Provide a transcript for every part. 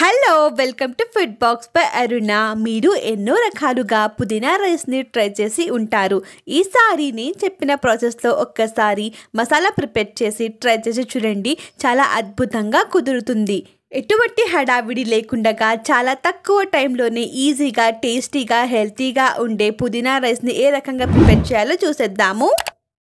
hello welcome to food box by Aruna మీరు ఎన్నో రకాలుగా పుదీనా రైస్ని ట్రై చేసి ఉంటారు ఈసారి నేను చెప్పిన ప్రాసెస్లో ఒక్కసారి మసాలా ప్రిపేర్ చేసి ట్రై చేసి చూడండి చాలా అద్భుతంగా కుదురుతుంది ఎటువంటి హడావిడి లేకుండా చాలా తక్కువ టైంలోనే ఈజీగా టేస్టీగా హెల్తీగా ఉండే పుదీనా రైస్ని ఏ రకంగా ప్రిపేర్ చేయాలో చూసేద్దాము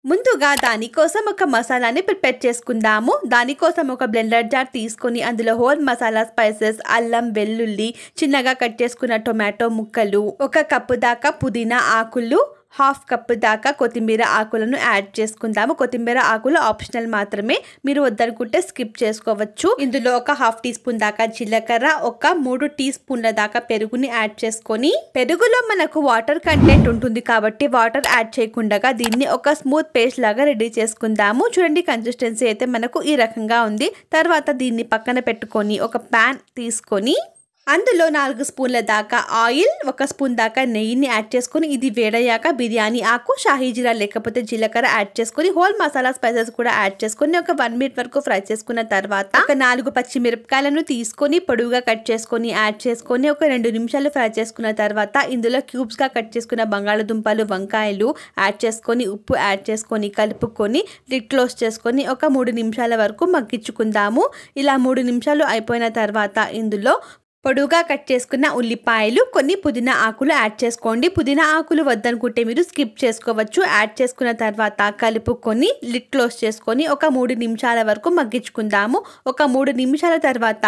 ముందుగా దానికోసం ఒక మసాలాని ప్రిపేర్ చేసుకుందాము దానికోసం ఒక బ్లెండర్ జార్ తీసుకొని అందులో హోల్ మసాలా స్పైసెస్ అల్లం వెల్లుల్లి చిన్నగా కట్ చేసుకున్న టొమాటో ముక్కలు ఒక కప్పు దాకా పుదీనా ఆకులు హాఫ్ కప్ దాకా కొత్తిమీర ఆకులను యాడ్ చేసుకుందాము కొత్తిమీర ఆకులు ఆప్షనల్ మాత్రమే మీరు వద్దనుకుంటే స్కిప్ చేసుకోవచ్చు ఇందులో ఒక హాఫ్ టీ స్పూన్ దాకా జీలకర్ర ఒక మూడు టీ స్పూన్ల దాకా పెరుగుని యాడ్ చేసుకొని పెరుగులో మనకు వాటర్ కంటెంట్ ఉంటుంది కాబట్టి వాటర్ యాడ్ చేయకుండా దీన్ని ఒక స్మూత్ పేస్ట్ లాగా రెడీ చేసుకుందాము చూడండి కన్సిస్టెన్సీ అయితే మనకు ఈ రకంగా ఉంది తర్వాత దీన్ని పక్కన పెట్టుకొని ఒక ప్యాన్ తీసుకొని అందులో నాలుగు స్పూన్ల దాకా ఆయిల్ ఒక స్పూన్ దాకా నెయ్యిని యాడ్ చేసుకుని ఇది వేడయ్యాక బిర్యానీ ఆకు షాహీ జీరా లేకపోతే జీలకర్ర యాడ్ చేసుకుని హోల్ మసాలా స్పైసెస్ కూడా యాడ్ చేసుకుని ఒక వన్ మినిట్ వరకు ఫ్రై చేసుకున్న తర్వాత ఒక నాలుగు పచ్చిమిరపకాయలను తీసుకొని పొడువుగా కట్ చేసుకొని యాడ్ చేసుకొని ఒక రెండు నిమిషాలు ఫ్రై చేసుకున్న తర్వాత ఇందులో క్యూబ్స్గా కట్ చేసుకున్న బంగాళదుంపలు వంకాయలు యాడ్ చేసుకొని ఉప్పు యాడ్ చేసుకొని కలుపుకొని లిట్ క్లోజ్ చేసుకొని ఒక మూడు నిమిషాల వరకు మగ్గించుకుందాము ఇలా మూడు నిమిషాలు అయిపోయిన తర్వాత ఇందులో పొడుగా కట్ చేసుకున్న ఉల్లిపాయలు కొన్ని పుదీనా ఆకులు యాడ్ చేసుకోండి పుదీనా ఆకులు వద్దనుకుంటే మీరు స్కిప్ చేసుకోవచ్చు యాడ్ చేసుకున్న తర్వాత కలుపుకొని లిట్ క్లోజ్ చేసుకొని ఒక మూడు నిమిషాల వరకు మగ్గించుకుందాము ఒక మూడు నిమిషాల తర్వాత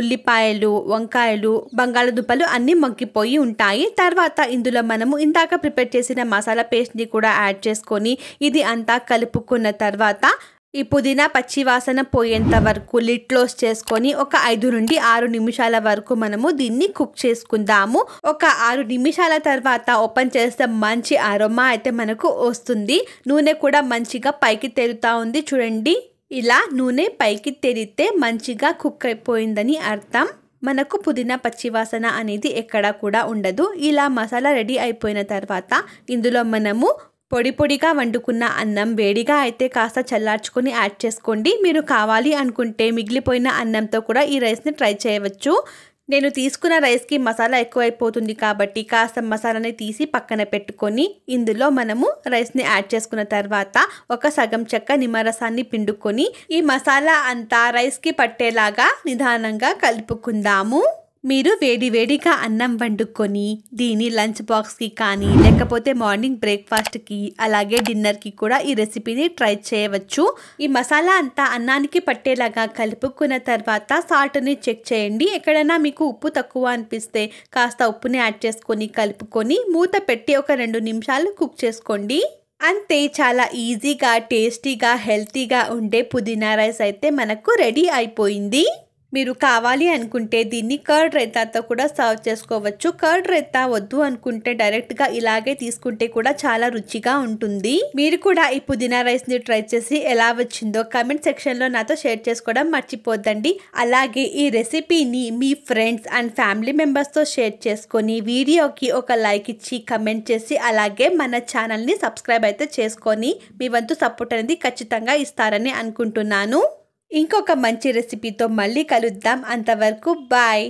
ఉల్లిపాయలు వంకాయలు బంగాళదుంపలు అన్నీ మగ్గిపోయి ఉంటాయి తర్వాత ఇందులో మనము ఇందాక ప్రిపేర్ చేసిన మసాలా పేస్ట్ని కూడా యాడ్ చేసుకొని ఇది అంతా కలుపుకున్న తర్వాత ఈ పుదీనా పచ్చి వాసన పోయేంత వరకు లిట్ క్లోజ్ చేసుకొని ఒక ఐదు నుండి ఆరు నిమిషాల వరకు మనము దీన్ని కుక్ చేసుకుందాము ఒక ఆరు నిమిషాల తర్వాత ఓపెన్ చేస్తే మంచి అరోమా అయితే మనకు వస్తుంది నూనె కూడా మంచిగా పైకి తెరుతా ఉంది చూడండి ఇలా నూనె పైకి తెరితే మంచిగా కుక్ అయిపోయిందని అర్థం మనకు పుదీనా పచ్చివాసన అనేది ఎక్కడా కూడా ఉండదు ఇలా మసాలా రెడీ అయిపోయిన తర్వాత ఇందులో మనము పొడి పొడిగా వండుకున్న అన్నం వేడిగా అయితే కాస్త చల్లార్చుకొని యాడ్ చేసుకోండి మీరు కావాలి అనుకుంటే మిగిలిపోయిన అన్నంతో కూడా ఈ రైస్ని ట్రై చేయవచ్చు నేను తీసుకున్న రైస్కి మసాలా ఎక్కువైపోతుంది కాబట్టి కాస్త మసాలాని తీసి పక్కన పెట్టుకొని ఇందులో మనము రైస్ని యాడ్ చేసుకున్న తర్వాత ఒక సగం చెక్క నిమ్మరసాన్ని పిండుకొని ఈ మసాలా అంతా రైస్కి పట్టేలాగా నిదానంగా కలుపుకుందాము మీరు వేడి వేడిగా అన్నం వండుకొని దీని లంచ్ బాక్స్కి కానీ లేకపోతే మార్నింగ్ బ్రేక్ఫాస్ట్కి అలాగే డిన్నర్కి కూడా ఈ రెసిపీని ట్రై చేయవచ్చు ఈ మసాలా అంతా అన్నానికి పట్టేలాగా కలుపుకున్న తర్వాత సాల్ట్ని చెక్ చేయండి ఎక్కడైనా మీకు ఉప్పు తక్కువ అనిపిస్తే కాస్త ఉప్పుని యాడ్ చేసుకొని కలుపుకొని మూత పెట్టి ఒక రెండు నిమిషాలు కుక్ చేసుకోండి అంతే చాలా ఈజీగా టేస్టీగా హెల్తీగా ఉండే పుదీనా రైస్ అయితే మనకు రెడీ అయిపోయింది మీరు కావాలి అనుకుంటే దీన్ని కర్డ్ రైతాతో కూడా సర్వ్ చేసుకోవచ్చు కర్డ్ రైతా వద్దు అనుకుంటే డైరెక్ట్గా ఇలాగే తీసుకుంటే కూడా చాలా రుచిగా ఉంటుంది మీరు కూడా ఈ పుదీనా రైస్ని ట్రై చేసి ఎలా వచ్చిందో కమెంట్ సెక్షన్లో నాతో షేర్ చేసుకోవడం మర్చిపోద్దండి అలాగే ఈ రెసిపీని మీ ఫ్రెండ్స్ అండ్ ఫ్యామిలీ మెంబర్స్తో షేర్ చేసుకొని వీడియోకి ఒక లైక్ ఇచ్చి కమెంట్ చేసి అలాగే మన ఛానల్ని సబ్స్క్రైబ్ అయితే చేసుకొని మీ వంతు సపోర్ట్ అనేది ఖచ్చితంగా ఇస్తారని అనుకుంటున్నాను ఇంకొక మంచి రెసిపీతో మళ్ళీ కలుద్దాం అంతవరకు బాయ్